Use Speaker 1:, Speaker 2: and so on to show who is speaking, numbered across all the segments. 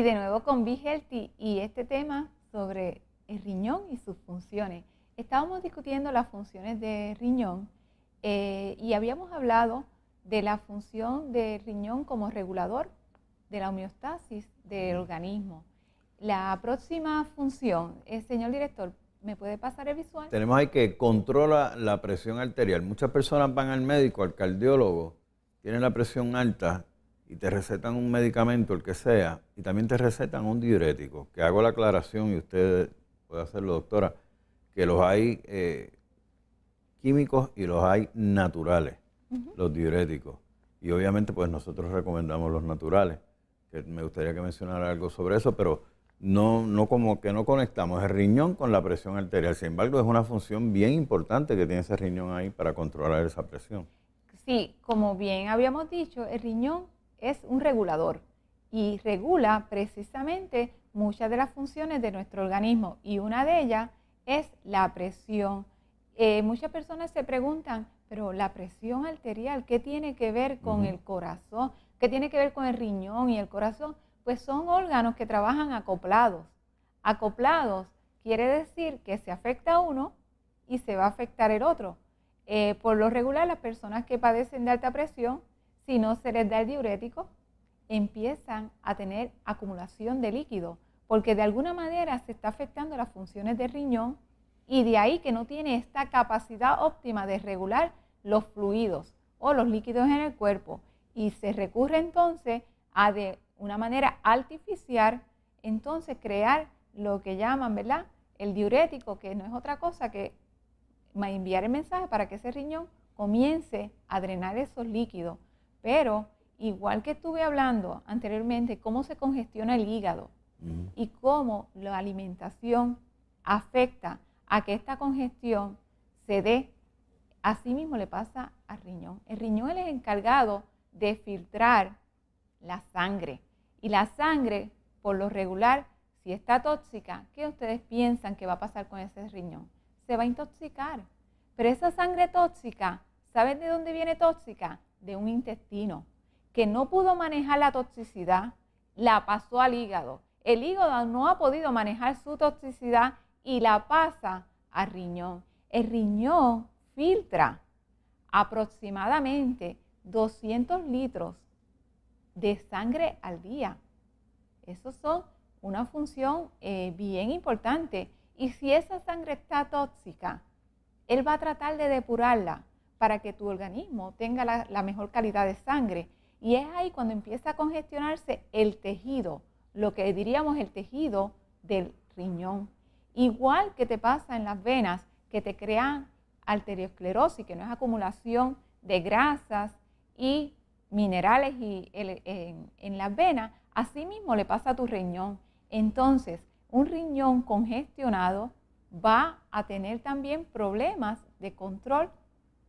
Speaker 1: Y de nuevo con Be Healthy y este tema sobre el riñón y sus funciones. Estábamos discutiendo las funciones del riñón eh, y habíamos hablado de la función del riñón como regulador de la homeostasis del organismo. La próxima función, eh, señor director, ¿me puede pasar el visual?
Speaker 2: Tenemos ahí que controla la presión arterial. Muchas personas van al médico, al cardiólogo, tienen la presión alta y te recetan un medicamento, el que sea, y también te recetan un diurético, que hago la aclaración y usted puede hacerlo, doctora, que los hay eh, químicos y los hay naturales, los diuréticos. Y obviamente pues nosotros recomendamos los naturales, que me gustaría que mencionara algo sobre eso, pero no, no como que no conectamos el riñón con la presión arterial. Sin embargo, es una función bien importante que tiene ese riñón ahí para controlar esa presión.
Speaker 1: Sí, como bien habíamos dicho, el riñón es un regulador y regula precisamente muchas de las funciones de nuestro organismo y una de ellas es la presión. Eh, muchas personas se preguntan, pero la presión arterial, ¿qué tiene que ver con el corazón? ¿Qué tiene que ver con el riñón y el corazón? Pues son órganos que trabajan acoplados. Acoplados quiere decir que se afecta uno y se va a afectar el otro. Eh, por lo regular, las personas que padecen de alta presión si no se les da el diurético, empiezan a tener acumulación de líquido, porque de alguna manera se está afectando las funciones del riñón y de ahí que no tiene esta capacidad óptima de regular los fluidos o los líquidos en el cuerpo. Y se recurre entonces a de una manera artificial, entonces crear lo que llaman, ¿verdad? El diurético, que no es otra cosa que enviar el mensaje para que ese riñón comience a drenar esos líquidos pero igual que estuve hablando anteriormente, cómo se congestiona el hígado y cómo la alimentación afecta a que esta congestión se dé, así mismo le pasa al riñón. El riñón es encargado de filtrar la sangre. Y la sangre, por lo regular, si está tóxica, ¿qué ustedes piensan que va a pasar con ese riñón? Se va a intoxicar. Pero esa sangre tóxica, ¿saben de dónde viene tóxica? de un intestino que no pudo manejar la toxicidad, la pasó al hígado. El hígado no ha podido manejar su toxicidad y la pasa al riñón. El riñón filtra aproximadamente 200 litros de sangre al día. Eso son una función eh, bien importante. Y si esa sangre está tóxica, él va a tratar de depurarla para que tu organismo tenga la, mejor calidad de sangre. Y es ahí cuando empieza a congestionarse el tejido, lo que diríamos el tejido del riñón. Igual que te pasa en las venas, que te crean arteriosclerosis, que no es acumulación de grasas y minerales y, en, en las venas, asimismo le pasa a tu riñón. Entonces, un riñón congestionado va a tener también problemas de control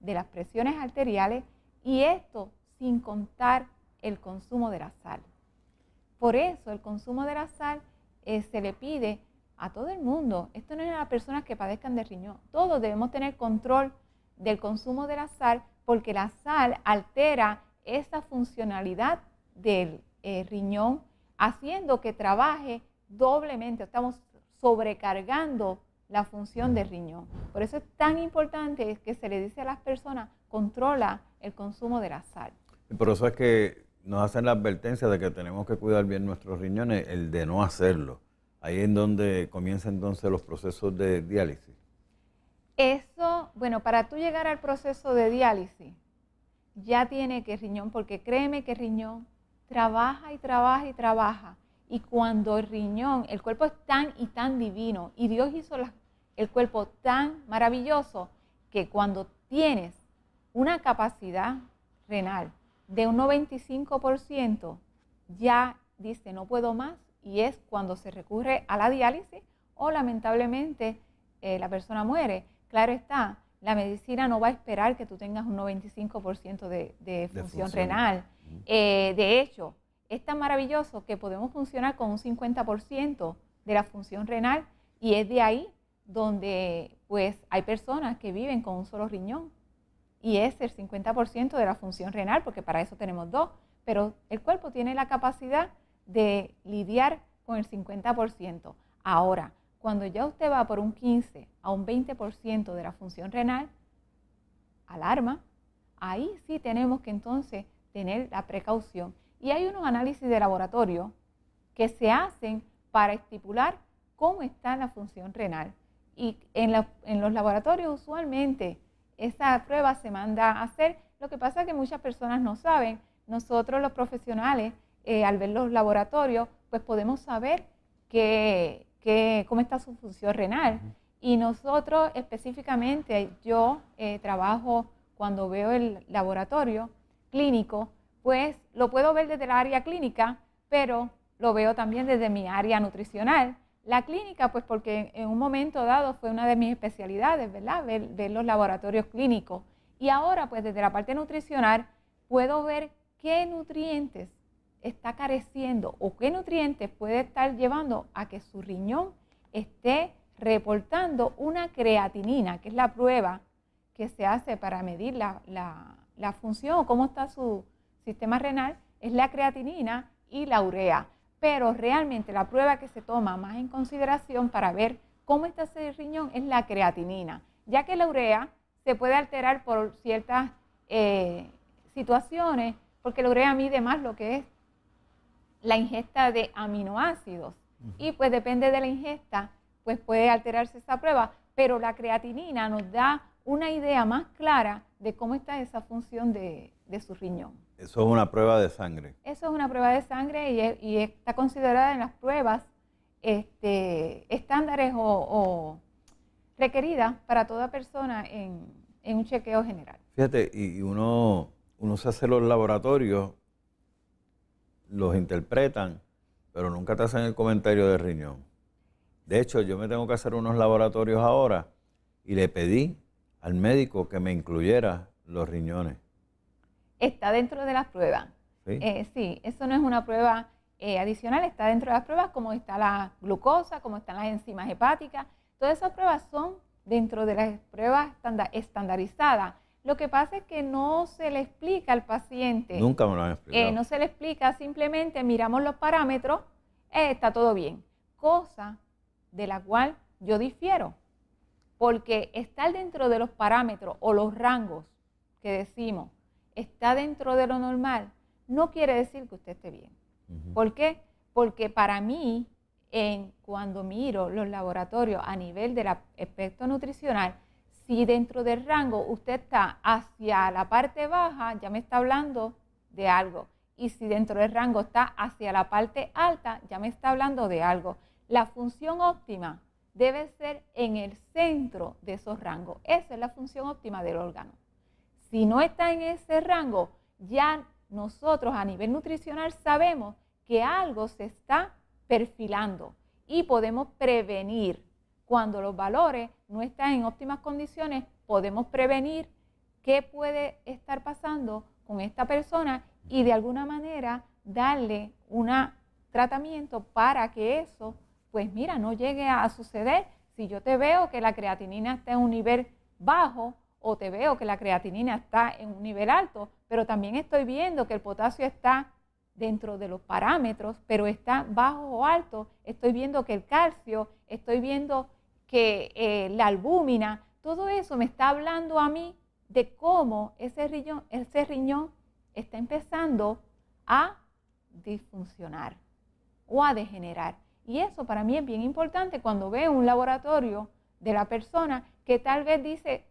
Speaker 1: de las presiones arteriales y esto sin contar el consumo de la sal. Por eso el consumo de la sal eh, se le pide a todo el mundo. Esto no es a las personas que padezcan de riñón. Todos debemos tener control del consumo de la sal porque la sal altera esa funcionalidad del eh, riñón, haciendo que trabaje doblemente. Estamos sobrecargando la función del mm. riñón. Por eso es tan importante que se le dice a las personas, controla el consumo de la sal.
Speaker 2: por eso es que nos hacen la advertencia de que tenemos que cuidar bien nuestros riñones, el de no hacerlo. Ahí es donde comienzan entonces los procesos de diálisis.
Speaker 1: Eso, bueno, para tú llegar al proceso de diálisis, ya tiene que riñón, porque créeme que riñón trabaja y trabaja y trabaja. Y cuando el riñón, el cuerpo es tan y tan divino, y Dios hizo las el cuerpo tan maravilloso que cuando tienes una capacidad renal de un 95%, ya dice no puedo más y es cuando se recurre a la diálisis o lamentablemente eh, la persona muere. Claro está, la medicina no va a esperar que tú tengas un 95% de, función renal. Eh, de hecho, es tan maravilloso que podemos funcionar con un 50% de la función renal y es de ahí donde pues hay personas que viven con un solo riñón y es el 50% de la función renal, porque para eso tenemos dos, pero el cuerpo tiene la capacidad de lidiar con el 50%. Ahora, cuando ya usted va por un 15 a un 20% de la función renal, alarma, ahí sí tenemos que entonces tener la precaución. Y hay unos análisis de laboratorio que se hacen para estipular cómo está la función renal. Y en, los laboratorios usualmente esa prueba se manda a hacer. Lo que pasa es que muchas personas no saben. Nosotros los profesionales, eh, al ver los laboratorios, pues podemos saber que, cómo está su función renal. Y nosotros específicamente, yo eh, trabajo cuando veo el laboratorio clínico, pues lo puedo ver desde el área clínica, pero lo veo también desde mi área nutricional. La clínica, pues porque en un momento dado fue una de mis especialidades, ¿verdad? Ver, los laboratorios clínicos. Y ahora, pues desde la parte nutricional, puedo ver qué nutrientes está careciendo o qué nutrientes puede estar llevando a que su riñón esté reportando una creatinina, que es la prueba que se hace para medir la, la función o cómo está su sistema renal, es la creatinina y la urea pero realmente la prueba que se toma más en consideración para ver cómo está ese riñón es la creatinina, ya que la urea se puede alterar por ciertas eh, situaciones, porque la urea mide más lo que es la ingesta de aminoácidos. Y pues depende de la ingesta, pues puede alterarse esa prueba, pero la creatinina nos da una idea más clara de cómo está esa función de, de su riñón.
Speaker 2: Eso es una prueba de sangre.
Speaker 1: Eso es una prueba de sangre y, está considerada en las pruebas este, estándares o, requeridas para toda persona en, un chequeo general.
Speaker 2: Fíjate, y uno, uno se hace los laboratorios, los interpretan, pero nunca te hacen el comentario de riñón. De hecho, yo me tengo que hacer unos laboratorios ahora y le pedí al médico que me incluyera los riñones
Speaker 1: está dentro de las pruebas. Sí, eh, eso no es una prueba eh, adicional, está dentro de las pruebas como está la glucosa, como están las enzimas hepáticas. Todas esas pruebas son dentro de las pruebas estandarizadas. Lo que pasa es que no se le explica al paciente. Nunca me lo han explicado. Eh, no se le explica, simplemente miramos los parámetros, está todo bien. Cosa de la cual yo difiero. Porque estar dentro de los parámetros o los rangos que decimos está dentro de lo normal, no quiere decir que usted esté bien. ¿Por qué? Porque para mí, cuando miro los laboratorios a nivel del aspecto nutricional, si dentro del rango usted está hacia la parte baja, ya me está hablando de algo. Y si dentro del rango está hacia la parte alta, ya me está hablando de algo. La función óptima debe ser en el centro de esos rangos. Esa es la función óptima del órgano. Si no está en ese rango, ya nosotros a nivel nutricional sabemos que algo se está perfilando y podemos prevenir. Cuando los valores no están en óptimas condiciones, podemos prevenir qué puede estar pasando con esta persona y de alguna manera darle un tratamiento para que eso, pues mira, no llegue a suceder. Si yo te veo que la creatinina está en un nivel bajo, o te veo que la creatinina está en un nivel alto, pero también estoy viendo que el potasio está dentro de los parámetros, pero está bajo o alto, estoy viendo que el calcio, estoy viendo que eh, la albúmina, todo eso me está hablando a mí de cómo ese riñón, ese riñón está empezando a disfuncionar o a degenerar. Y eso para mí es bien importante cuando veo un laboratorio de la persona que tal vez dice,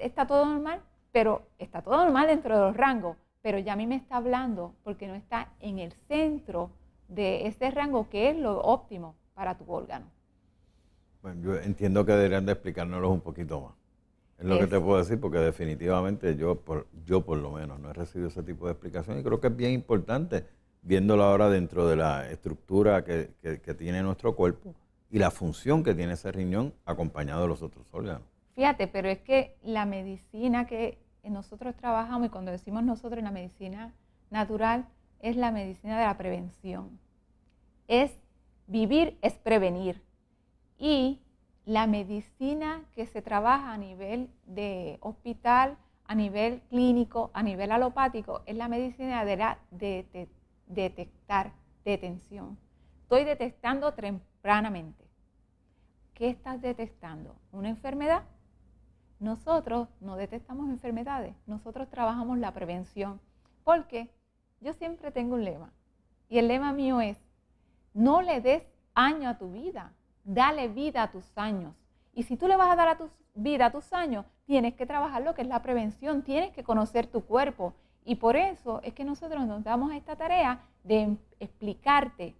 Speaker 1: está todo normal, pero está todo normal dentro de los rangos, pero ya a mí me está hablando porque no está en el centro de ese rango que es lo óptimo para tu órgano. Bueno,
Speaker 2: yo entiendo que deberían de explicárnoslo un poquito más. Es lo que te puedo decir porque definitivamente yo por, yo por lo menos no he recibido ese tipo de explicación y creo que es bien importante viéndolo ahora dentro de la estructura que tiene nuestro cuerpo y la función que tiene ese riñón acompañado de los otros órganos.
Speaker 1: Fíjate, pero es que la medicina que nosotros trabajamos, y cuando decimos nosotros la medicina natural, es la medicina de la prevención. Es vivir, es prevenir. Y la medicina que se trabaja a nivel de hospital, a nivel clínico, a nivel alopático, es la medicina de la de, detectar, detención. Estoy detectando tempranamente. ¿Qué estás detectando? ¿Una enfermedad? Nosotros no detectamos enfermedades, nosotros trabajamos la prevención, porque yo siempre tengo un lema, y el lema mío es, no le des año a tu vida, dale vida a tus años. Y si tú le vas a dar a tu vida a tus años, tienes que trabajar lo que es la prevención, tienes que conocer tu cuerpo. Y por eso es que nosotros nos damos esta tarea de explicarte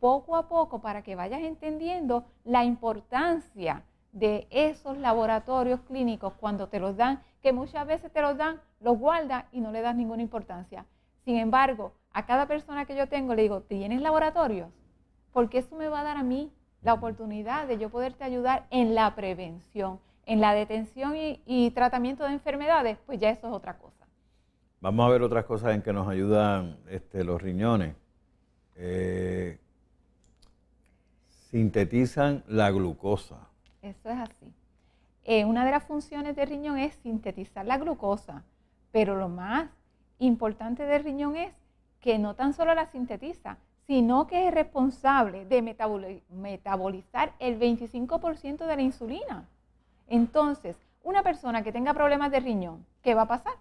Speaker 1: poco a poco para que vayas entendiendo la importancia de esos laboratorios clínicos cuando te los dan, que muchas veces te los dan, los guardas y no le das ninguna importancia. Sin embargo, a cada persona que yo tengo le digo, ¿tienes laboratorios? Porque eso me va a dar a mí la oportunidad de yo poderte ayudar en la prevención, en la detención y, tratamiento de enfermedades, pues ya eso es otra cosa.
Speaker 2: Vamos a ver otras cosas en que nos ayudan este, los riñones. Eh, sintetizan la glucosa.
Speaker 1: Eso es así. Eh, una de las funciones del riñón es sintetizar la glucosa, pero lo más importante del riñón es que no tan solo la sintetiza, sino que es responsable de metabolizar el 25% de la insulina. Entonces, una persona que tenga problemas de riñón, ¿qué va a pasar?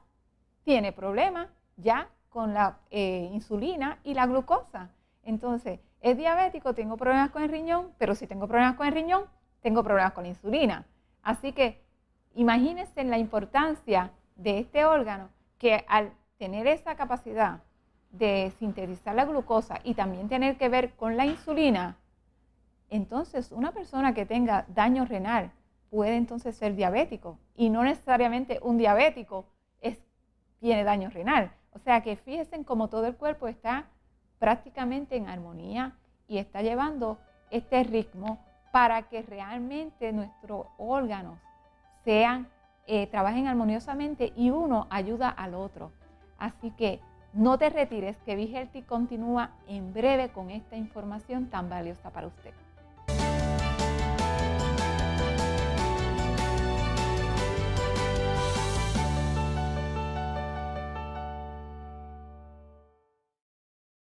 Speaker 1: Tiene problemas ya con la eh, insulina y la glucosa. Entonces, es diabético, tengo problemas con el riñón, pero si tengo problemas con el riñón, tengo problemas con la insulina. Así que imagínense la importancia de este órgano que al tener esa capacidad de sintetizar la glucosa y también tener que ver con la insulina, entonces una persona que tenga daño renal puede entonces ser diabético y no necesariamente un diabético es, tiene daño renal. O sea que fíjense como todo el cuerpo está prácticamente en armonía y está llevando este ritmo para que realmente nuestros órganos sean, eh, trabajen armoniosamente y uno ayuda al otro. Así que no te retires, que Vigelti continúa en breve con esta información tan valiosa para usted.